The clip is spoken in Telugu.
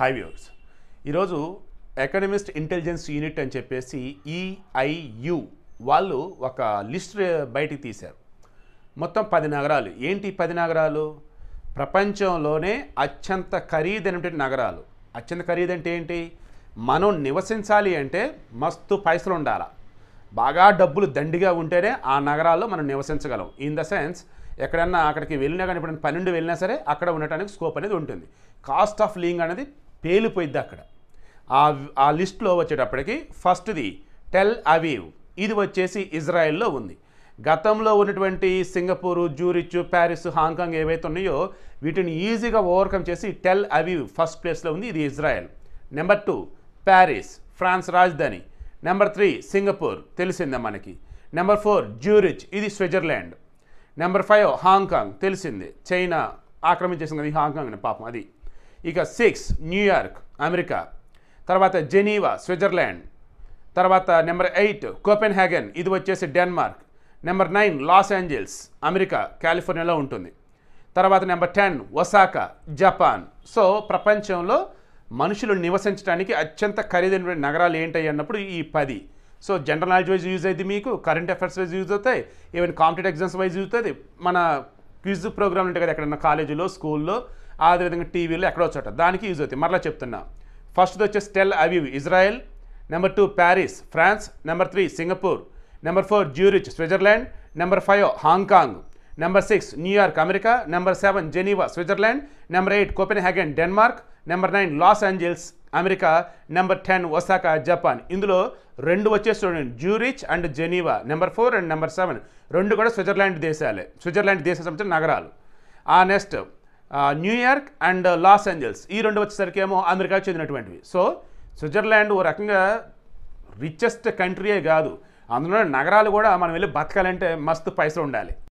హై వ్యూర్స్ ఈరోజు ఎకనమిస్ట్ ఇంటెలిజెన్స్ యూనిట్ అని చెప్పేసి ఈఐయు e వాళ్ళు ఒక లిస్ట్ బయటికి తీశారు మొత్తం పది నగరాలు ఏంటి పది నగరాలు ప్రపంచంలోనే అత్యంత ఖరీదైనటువంటి నగరాలు అత్యంత ఖరీదంటే ఏంటి మనం నివసించాలి అంటే మస్తు పైసలు ఉండాలి బాగా డబ్బులు దండిగా ఉంటేనే ఆ నగరాల్లో మనం నివసించగలం ఇన్ ద సెన్స్ ఎక్కడన్నా అక్కడికి వెళ్ళినా కానీ ఇప్పుడు పన్నెండు వెళ్ళినా సరే అక్కడ ఉండటానికి స్కోప్ అనేది ఉంటుంది కాస్ట్ ఆఫ్ లీవింగ్ అనేది పేలిపోయిద్ది అక్కడ ఆ లిస్ట్లో వచ్చేటప్పటికి ఫస్ట్ది టెల్ అవీవ్ ఇది వచ్చేసి ఇజ్రాయెల్లో ఉంది గతంలో ఉన్నటువంటి సింగపూరు జూరిచ్ ప్యారిస్ హాంకాంగ్ ఏవైతే ఉన్నాయో వీటిని ఈజీగా ఓవర్కమ్ చేసి టెల్ అవీవ్ ఫస్ట్ ప్లేస్లో ఉంది ఇది Israel number two Paris France రాజధాని నెంబర్ త్రీ సింగపూర్ తెలిసిందే మనకి నెంబర్ ఫోర్ జ్యూరిచ్ ఇది స్విట్జర్లాండ్ నెంబర్ ఫైవ్ హాంకాంగ్ తెలిసిందే చైనా ఆక్రమించేసింది కదా హాంకాంగ్ పాపం అది ఇక సిక్స్ న్యూయార్క్ అమెరికా తర్వాత జెనీవా స్విట్జర్లాండ్ తర్వాత నెంబర్ ఎయిట్ కోపెన్ హ్యాగన్ ఇది వచ్చేసి Denmark number nine Los Angeles America కాలిఫోర్నియాలో ఉంటుంది తర్వాత number ten Osaka Japan so ప్రపంచంలో మనుషులు నివసించడానికి అత్యంత ఖరీదైనటువంటి నగరాలు ఏంటి అన్నప్పుడు ఈ పది so general knowledge wise use అయితే మీకు కరెంట్ అఫేర్స్ వైజ్ యూజ్ అవుతాయి even competitive exams wise use అవుతుంది మన క్విజ్ ప్రోగ్రామ్లు ఉంటాయి కదా ఎక్కడన్నా కాలేజీలో స్కూల్లో అదేవిధంగా టీవీలో ఎక్కడో చోట దానికి యూజ్ అవుతాయి మరలా చెప్తున్నా ఫస్ట్ది వచ్చేసి Tel Aviv Israel number two Paris France number three Singapore number four Zurich Switzerland number five Hong Kong number six New York America number seven Geneva Switzerland number eight Copenhagen Denmark number nine Los Angeles America number ten Osaka Japan ఇందులో రెండు వచ్చే చూడండి Zurich and Geneva number four and number seven రెండు కూడా స్విట్జర్లాండ్ దేశాలే స్విట్జర్లాండ్ దేశ సంబంధించిన నగరాలు ఆ next New York and Los Angeles ఈ రెండు వచ్చేసరికి ఏమో అమెరికాకి చెందినటువంటివి సో స్విట్జర్లాండ్ ఓ రకంగా రిచెస్ట్ కంట్రీయే కాదు అందులో నగరాలు కూడా మనం వెళ్ళి బతకాలంటే మస్తు పైసలు ఉండాలి